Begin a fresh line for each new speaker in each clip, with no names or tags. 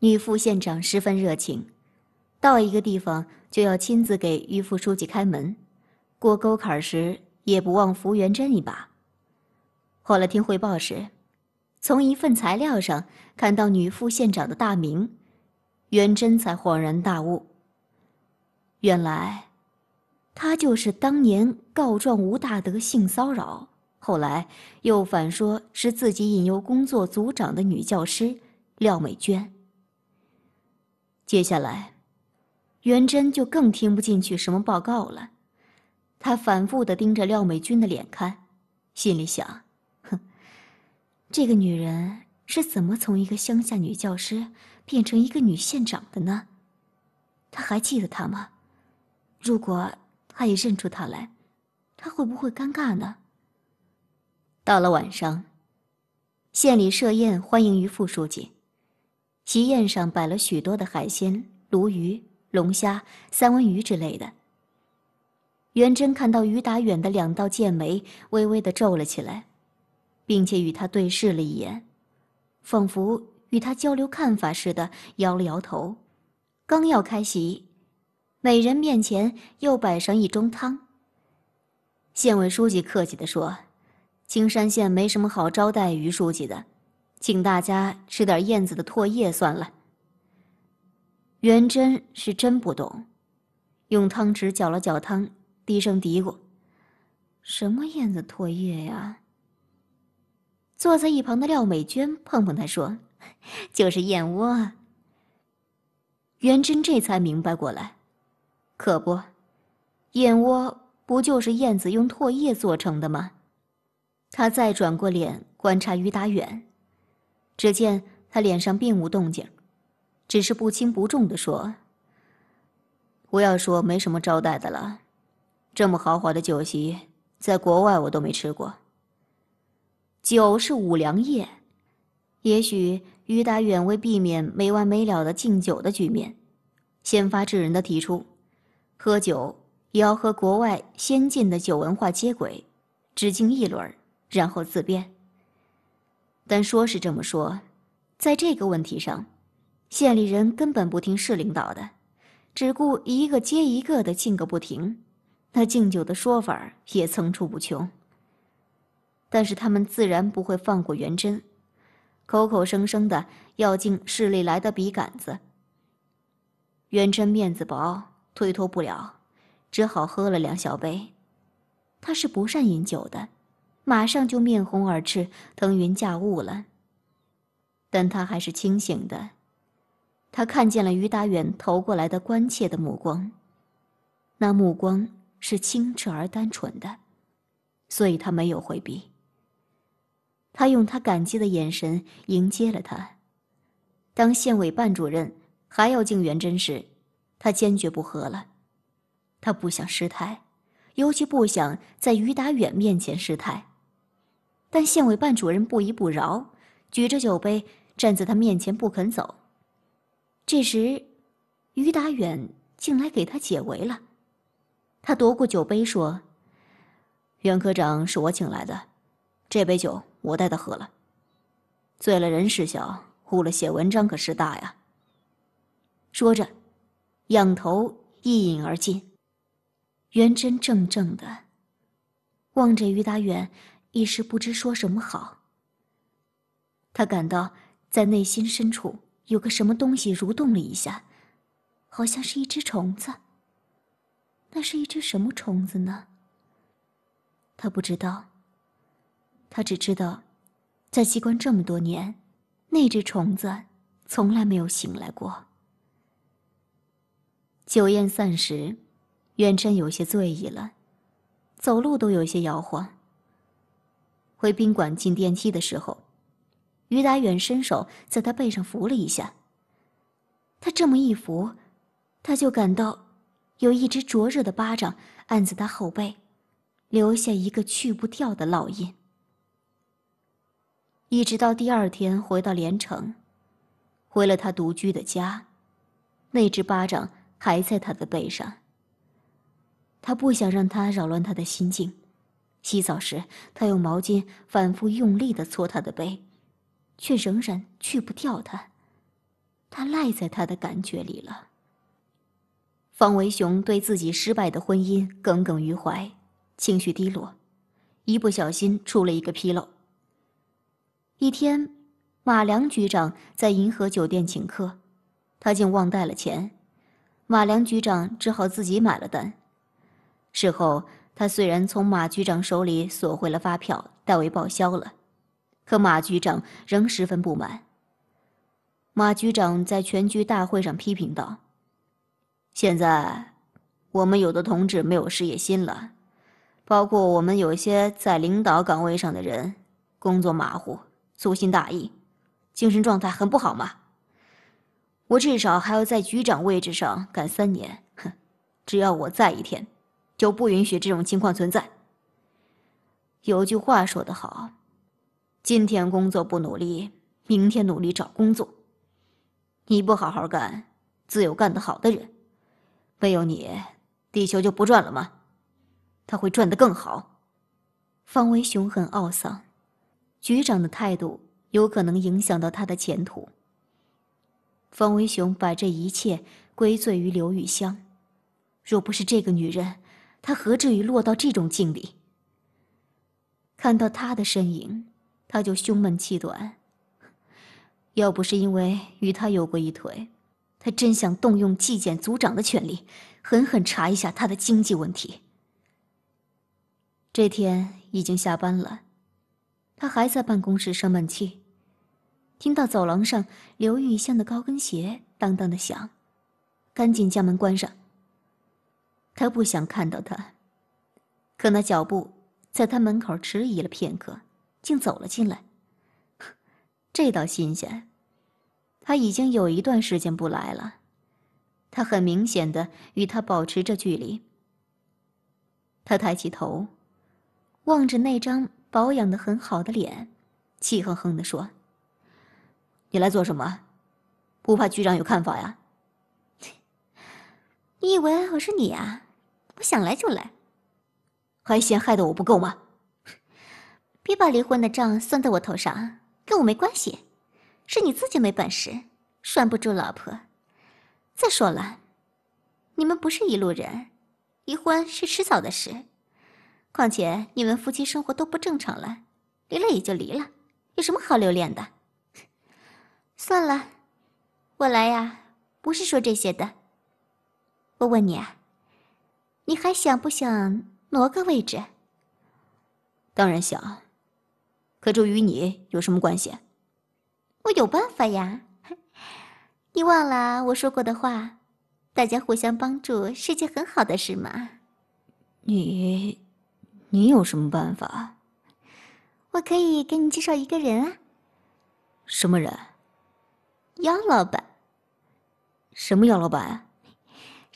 女副县长十分热情，到一个地方就要亲自给于副书记开门，过沟坎时也不忘扶元贞一把。后来听汇报时，从一份材料上看到女副县长的大名，元贞才恍然大悟。原来，她就是当年告状吴大德性骚扰，后来又反说是自己引诱工作组长的女教师廖美娟。接下来，元贞就更听不进去什么报告了。他反复的盯着廖美君的脸看，心里想：哼，这个女人是怎么从一个乡下女教师变成一个女县长的呢？他还记得她吗？如果他也认出她来，他会不会尴尬呢？到了晚上，县里设宴欢迎于副书记。席宴上摆了许多的海鲜，鲈鱼、龙虾、三文鱼之类的。元贞看到于达远的两道剑眉微微的皱了起来，并且与他对视了一眼，仿佛与他交流看法似的，摇了摇头。刚要开席，每人面前又摆上一盅汤。县委书记客气地说：“青山县没什么好招待于书记的。”请大家吃点燕子的唾液算了。元贞是真不懂，用汤匙搅了搅汤，低声嘀咕：“什么燕子唾液呀？”坐在一旁的廖美娟碰碰他说：“就是燕窝。”元贞这才明白过来，可不，燕窝不就是燕子用唾液做成的吗？他再转过脸观察于达远。只见他脸上并无动静，只是不轻不重地说：“不要说没什么招待的了，这么豪华的酒席，在国外我都没吃过。酒是五粮液。”也许于达远为避免没完没了的敬酒的局面，先发制人的提出，喝酒也要和国外先进的酒文化接轨，只敬一轮，然后自便。但说是这么说，在这个问题上，县里人根本不听市领导的，只顾一个接一个的敬个不停，那敬酒的说法也层出不穷。但是他们自然不会放过元贞，口口声声的要敬市里来的笔杆子。元贞面子薄，推脱不了，只好喝了两小杯。他是不善饮酒的。马上就面红耳赤、腾云驾雾了。但他还是清醒的，他看见了于达远投过来的关切的目光，那目光是清澈而单纯的，所以他没有回避。他用他感激的眼神迎接了他。当县委办主任还要敬元贞时，他坚决不喝了，他不想失态，尤其不想在于达远面前失态。但县委办主任不依不饶，举着酒杯站在他面前不肯走。这时，于达远进来给他解围了。他夺过酒杯说：“袁科长是我请来的，这杯酒我代他喝了。醉了人事小，误了写文章可是大呀。”说着，仰头一饮而尽。元贞怔怔地望着于达远。一时不知说什么好。他感到在内心深处有个什么东西蠕动了一下，好像是一只虫子。那是一只什么虫子呢？他不知道。他只知道，在机关这么多年，那只虫子从来没有醒来过。酒宴散时，元贞有些醉意了，走路都有些摇晃。回宾馆进电梯的时候，于达远伸手在他背上扶了一下。他这么一扶，他就感到有一只灼热的巴掌按在他后背，留下一个去不掉的烙印。一直到第二天回到连城，回了他独居的家，那只巴掌还在他的背上。他不想让他扰乱他的心境。洗澡时，他用毛巾反复用力的搓他的背，却仍然去不掉他。他赖在他的感觉里了。方维雄对自己失败的婚姻耿耿于怀，情绪低落，一不小心出了一个纰漏。一天，马良局长在银河酒店请客，他竟忘带了钱，马良局长只好自己买了单。事后。他虽然从马局长手里索回了发票，代为报销了，可马局长仍十分不满。马局长在全局大会上批评道：“现在，我们有的同志没有事业心了，包括我们有些在领导岗位上的人，工作马虎、粗心大意，精神状态很不好嘛。我至少还要在局长位置上干三年，哼，只要我在一天。”就不允许这种情况存在。有句话说得好：“今天工作不努力，明天努力找工作。”你不好好干，自有干得好的人。没有你，地球就不转了吗？他会转得更好。方威雄很懊丧，局长的态度有可能影响到他的前途。方威雄把这一切归罪于刘玉香，若不是这个女人。他何至于落到这种境地？看到他的身影，他就胸闷气短。要不是因为与他有过一腿，他真想动用纪检组长的权力，狠狠查一下他的经济问题。这天已经下班了，他还在办公室生闷气，听到走廊上刘玉香的高跟鞋当当的响，赶紧将门关上。他不想看到他，可那脚步在他门口迟疑了片刻，竟走了进来。这倒新鲜，他已经有一段时间不来了。他很明显的与他保持着距离。他抬起头，望着那张保养的很好的脸，气哼哼地说：“你来做什么？不怕局长有看法呀？你以为我是你啊？”我想来就来，还嫌害得我不够吗？别把离婚的账算在我头上，跟我没关系，是你自己没本事，拴不住老婆。再说了，你们不是一路人，离婚是迟早的事。况且你们夫妻生活都不正常了，离了也就离了，有什么好留恋的？算了，我来呀，不是说这些的。我问你啊。你还想不想挪个位置？当然想，可这与你有什么关系？我有办法呀！你忘了我说过的话？大家互相帮助是件很好的事吗？你，你有什么办法？我可以给你介绍一个人啊。什么人？姚老板。什么姚老板？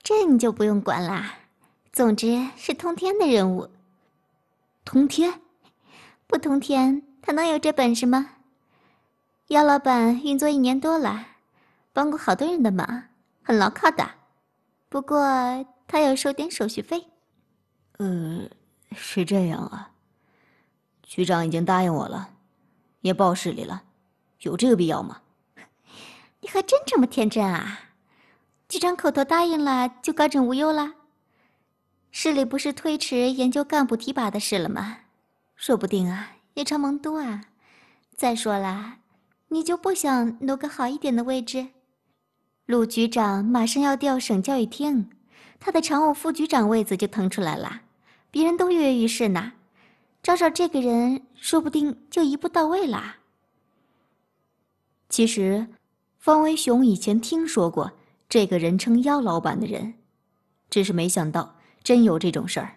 这你就不用管啦。总之是通天的任务。通天，不通天，他能有这本事吗？姚老板运作一年多了，帮过好多人的忙，很牢靠的。不过他要收点手续费。呃，是这样啊。局长已经答应我了，也报市里了，有这个必要吗？你还真这么天真啊？局长口头答应了，就高枕无忧了？市里不是推迟研究干部提拔的事了吗？说不定啊，夜长梦多啊。再说了，你就不想挪个好一点的位置？鲁局长马上要调省教育厅，他的常务副局长位子就腾出来了，别人都跃跃欲试呢。找找这个人，说不定就一步到位啦。其实，方维雄以前听说过这个人称“妖老板”的人，只是没想到。真有这种事儿？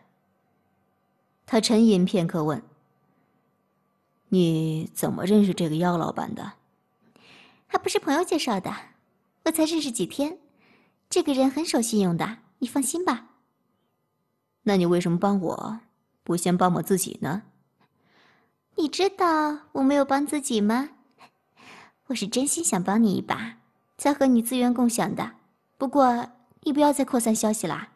他沉吟片刻，问：“你怎么认识这个妖老板的？”“还不是朋友介绍的，我才认识几天。这个人很守信用的，你放心吧。”“那你为什么帮我，不先帮我自己呢？”“你知道我没有帮自己吗？我是真心想帮你一把，才和你资源共享的。不过你不要再扩散消息了。”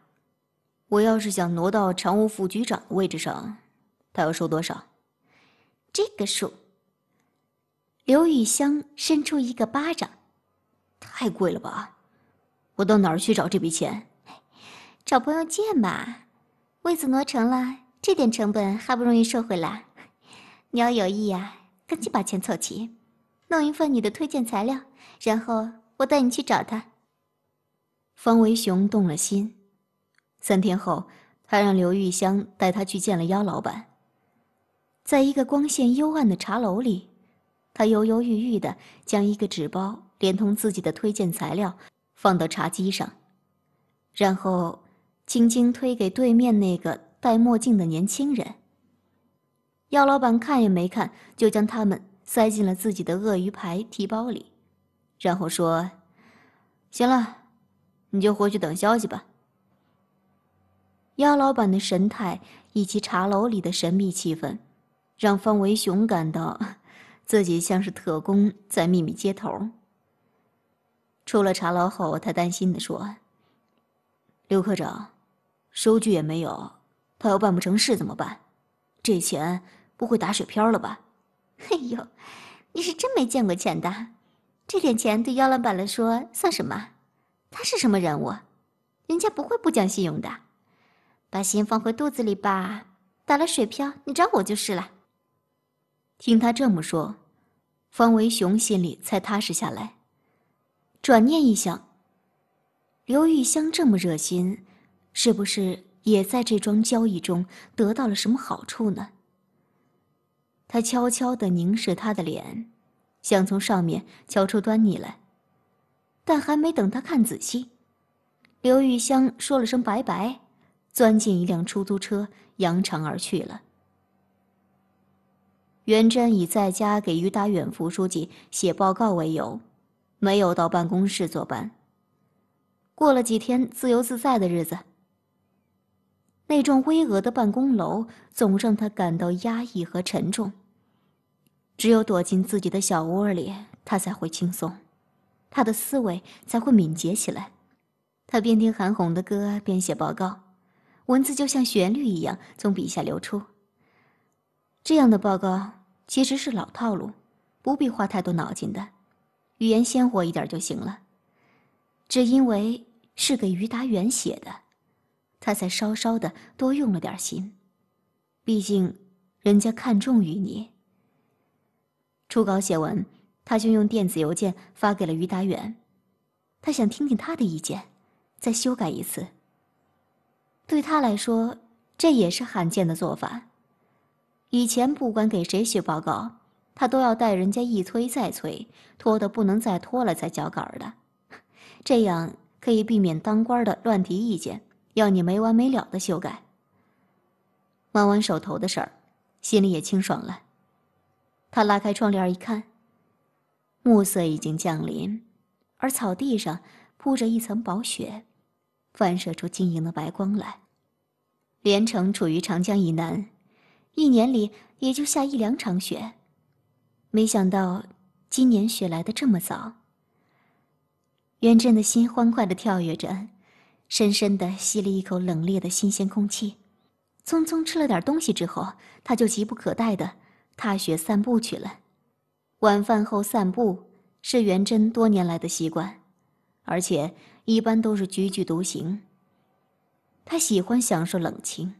我要是想挪到常务副局长的位置上，他要收多少？这个数。刘玉香伸出一个巴掌，太贵了吧？我到哪儿去找这笔钱？找朋友借嘛。位子挪成了，这点成本还不容易收回来？你要有意啊，赶紧把钱凑齐，弄一份你的推荐材料，然后我带你去找他。方维雄动了心。三天后，他让刘玉香带他去见了姚老板。在一个光线幽暗的茶楼里，他犹犹豫豫地将一个纸包连同自己的推荐材料放到茶几上，然后轻轻推给对面那个戴墨镜的年轻人。姚老板看也没看，就将他们塞进了自己的鳄鱼牌提包里，然后说：“行了，你就回去等消息吧。”妖老板的神态以及茶楼里的神秘气氛，让方维雄感到 自己像是特工在秘密接头。出了茶楼后，他担心地说：“刘科长，收据也没有，他要办不成事怎么办？这钱不会打水漂了吧？”“ 哎呦，你是真没见过钱的，这点钱对妖老板来说算什么？他是什么人物？人家不会不讲信用的。”把心放回肚子里吧，打了水漂，你找我就是了。听他这么说，方维雄心里才踏实下来。转念一想，刘玉香这么热心，是不是也在这桩交易中得到了什么好处呢？他悄悄地凝视她的脸，想从上面瞧出端倪来，但还没等他看仔细，刘玉香说了声“拜拜”。钻进一辆出租车，扬长而去了。袁真以在家给于达远副书记写报告为由，没有到办公室坐班。过了几天自由自在的日子，那幢巍峨的办公楼总让他感到压抑和沉重。只有躲进自己的小窝里，他才会轻松，他的思维才会敏捷起来。他边听韩红的歌边写报告。文字就像旋律一样从笔下流出。这样的报告其实是老套路，不必花太多脑筋的，语言鲜活一点就行了。只因为是给于达远写的，他才稍稍的多用了点心。毕竟，人家看重于你。初稿写完，他就用电子邮件发给了于达远，他想听听他的意见，再修改一次。对他来说，这也是罕见的做法。以前不管给谁写报告，他都要带人家一催再催，拖得不能再拖了才交稿的，这样可以避免当官的乱提意见，要你没完没了的修改。忙完手头的事儿，心里也清爽了。他拉开窗帘一看，暮色已经降临，而草地上铺着一层薄雪，反射出晶莹的白光来。连城处于长江以南，一年里也就下一两场雪，没想到今年雪来的这么早。元贞的心欢快的跳跃着，深深的吸了一口冷冽的新鲜空气，匆匆吃了点东西之后，他就急不可待的踏雪散步去了。晚饭后散步是元贞多年来的习惯，而且一般都是踽踽独行。他喜欢享受冷清，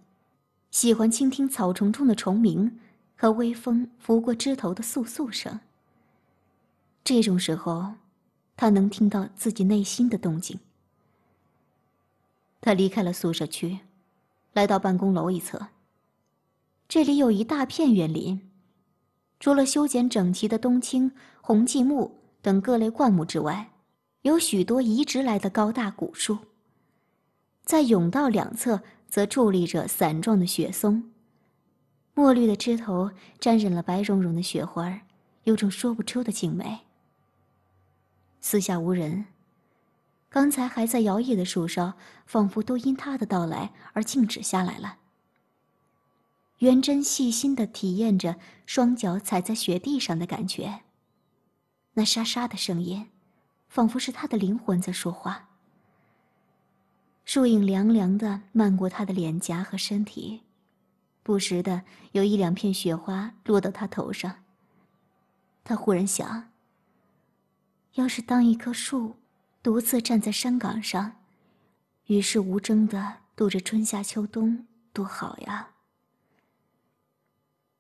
喜欢倾听草丛中的虫鸣和微风拂过枝头的簌簌声。这种时候，他能听到自己内心的动静。他离开了宿舍区，来到办公楼一侧。这里有一大片园林，除了修剪整齐的冬青、红继木等各类灌木之外，有许多移植来的高大古树。在甬道两侧，则矗立着伞状的雪松，墨绿的枝头沾染了白茸茸的雪花有种说不出的静美。四下无人，刚才还在摇曳的树梢，仿佛都因他的到来而静止下来了。元贞细心地体验着双脚踩在雪地上的感觉，那沙沙的声音，仿佛是他的灵魂在说话。树影凉凉的漫过他的脸颊和身体，不时的有一两片雪花落到他头上。他忽然想：要是当一棵树，独自站在山岗上，与世无争的度着春夏秋冬，多好呀！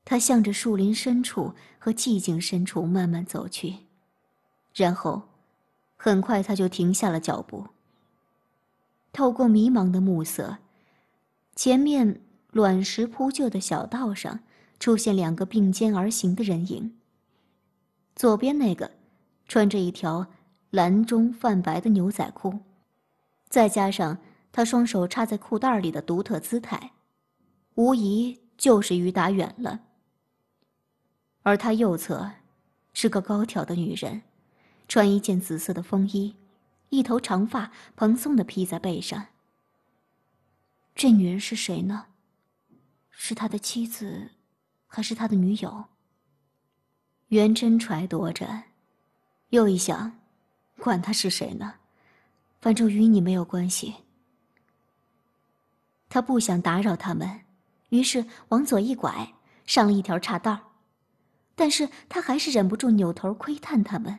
他向着树林深处和寂静深处慢慢走去，然后，很快他就停下了脚步。透过迷茫的暮色，前面卵石铺就的小道上出现两个并肩而行的人影。左边那个，穿着一条蓝中泛白的牛仔裤，再加上他双手插在裤袋里的独特姿态，无疑就是于达远了。而他右侧，是个高挑的女人，穿一件紫色的风衣。一头长发蓬松的披在背上。这女人是谁呢？是他的妻子，还是他的女友？元贞揣度着，又一想，管他是谁呢，反正与你没有关系。他不想打扰他们，于是往左一拐，上了一条岔道但是他还是忍不住扭头窥探他们，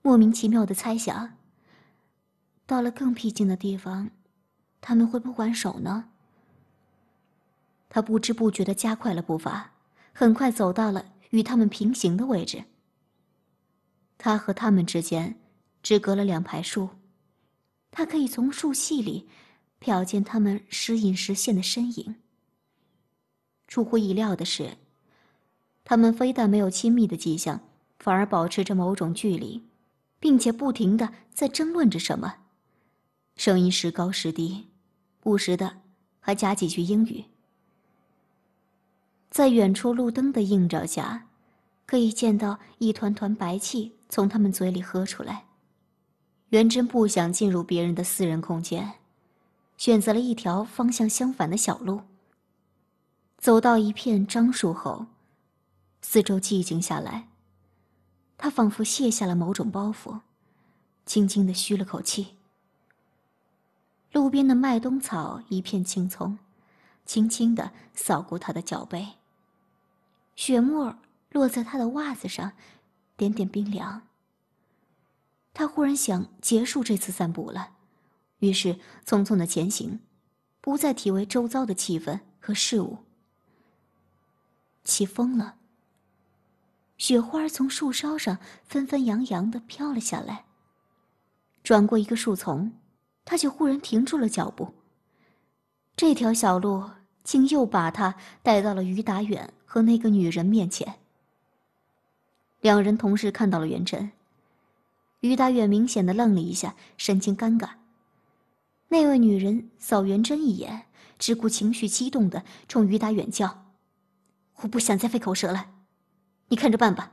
莫名其妙的猜想。到了更僻静的地方，他们会不还手呢？他不知不觉的加快了步伐，很快走到了与他们平行的位置。他和他们之间只隔了两排树，他可以从树隙里瞟见他们时隐时现的身影。出乎意料的是，他们非但没有亲密的迹象，反而保持着某种距离，并且不停的在争论着什么。声音时高时低，不时的还夹几句英语。在远处路灯的映照下，可以见到一团团白气从他们嘴里喝出来。元贞不想进入别人的私人空间，选择了一条方向相反的小路。走到一片樟树后，四周寂静下来，他仿佛卸下了某种包袱，轻轻的吁了口气。路边的麦冬草一片青葱，轻轻地扫过他的脚背。雪沫儿落在他的袜子上，点点冰凉。他忽然想结束这次散步了，于是匆匆的前行，不再体味周遭的气氛和事物。起风了，雪花从树梢上纷纷扬扬的飘了下来。转过一个树丛。他却忽然停住了脚步。这条小路竟又把他带到了于达远和那个女人面前。两人同时看到了元真，于达远明显的愣了一下，神情尴尬。那位女人扫元真一眼，只顾情绪激动的冲于达远叫：“我不想再费口舌了，你看着办吧。”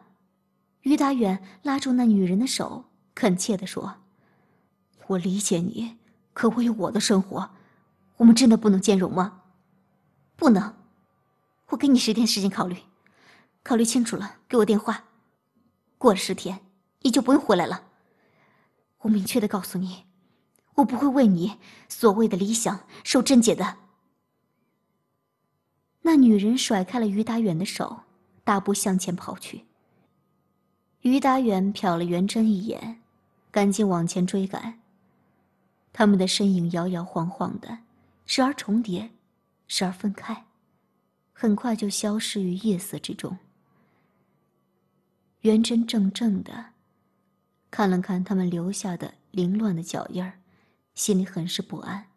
于达远拉住那女人的手，恳切地说：“我理解你。”可我有我的生活，我们真的不能兼容吗？不能，我给你十天时间考虑，考虑清楚了给我电话。过了十天，你就不用回来了。我明确的告诉你，我不会为你所谓的理想受贞姐的。那女人甩开了于达远的手，大步向前跑去。于达远瞟了袁贞一眼，赶紧往前追赶。他们的身影摇摇晃晃的，时而重叠，时而分开，很快就消失于夜色之中。元贞怔怔的，看了看他们留下的凌乱的脚印儿，心里很是不安。